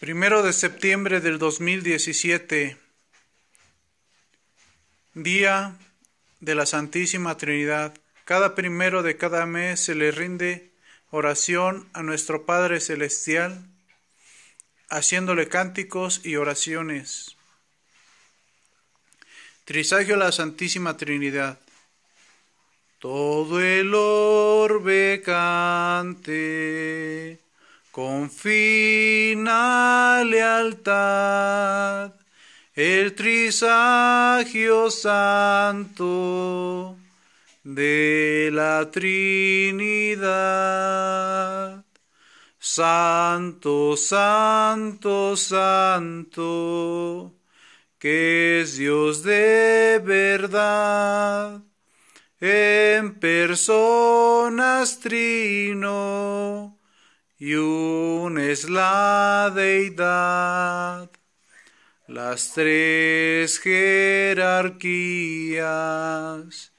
Primero de septiembre del 2017, día de la Santísima Trinidad. Cada primero de cada mes se le rinde oración a nuestro Padre Celestial, haciéndole cánticos y oraciones. Trisagio a la Santísima Trinidad. Todo el orbe cante con lealtad el trisagio santo de la Trinidad. Santo, santo, santo, que es Dios de verdad, en personas trino y una es la deidad. Las tres jerarquías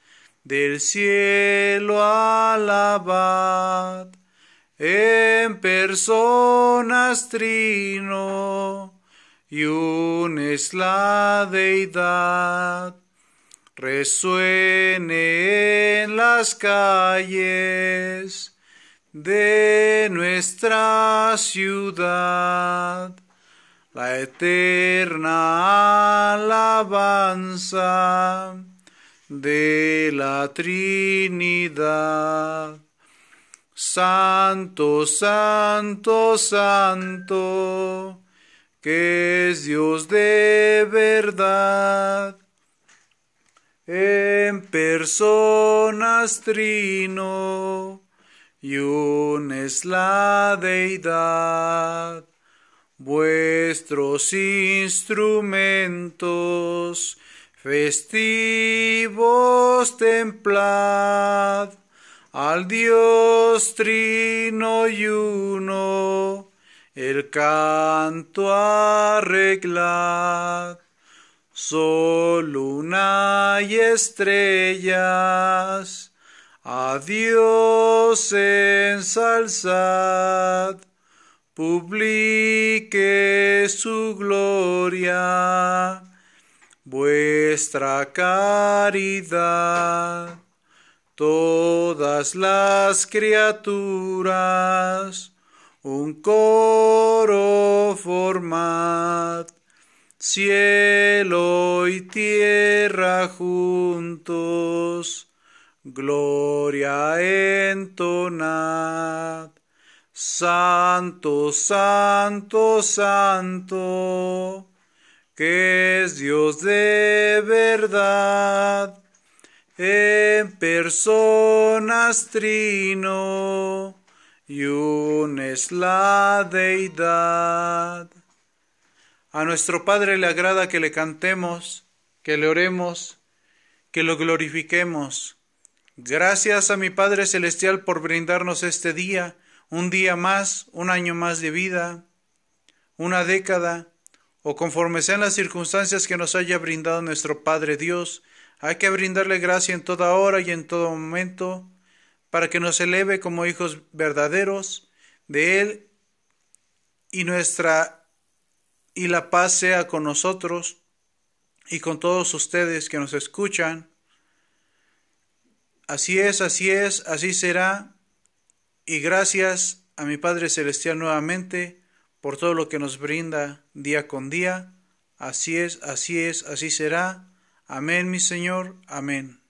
del cielo alabad en personas trino y un es la deidad. Resuene en las calles de nuestra ciudad. La eterna alabanza de la Trinidad. Santo, santo, santo, que es Dios de verdad. En personas trino y es la deidad, vuestros instrumentos festivos templad al Dios trino y uno, el canto arreglad. Sol, luna y estrellas, Adiós Dios ensalzad, publique su gloria, vuestra caridad. Todas las criaturas un coro formad, cielo y tierra juntos Gloria entonad. Santo, santo, santo, que es Dios de verdad, en personas trino, y un es la deidad. A nuestro Padre le agrada que le cantemos, que le oremos, que lo glorifiquemos Gracias a mi Padre Celestial por brindarnos este día, un día más, un año más de vida, una década, o conforme sean las circunstancias que nos haya brindado nuestro Padre Dios, hay que brindarle gracia en toda hora y en todo momento, para que nos eleve como hijos verdaderos de Él y nuestra y la paz sea con nosotros y con todos ustedes que nos escuchan Así es, así es, así será. Y gracias a mi Padre Celestial nuevamente por todo lo que nos brinda día con día. Así es, así es, así será. Amén, mi Señor. Amén.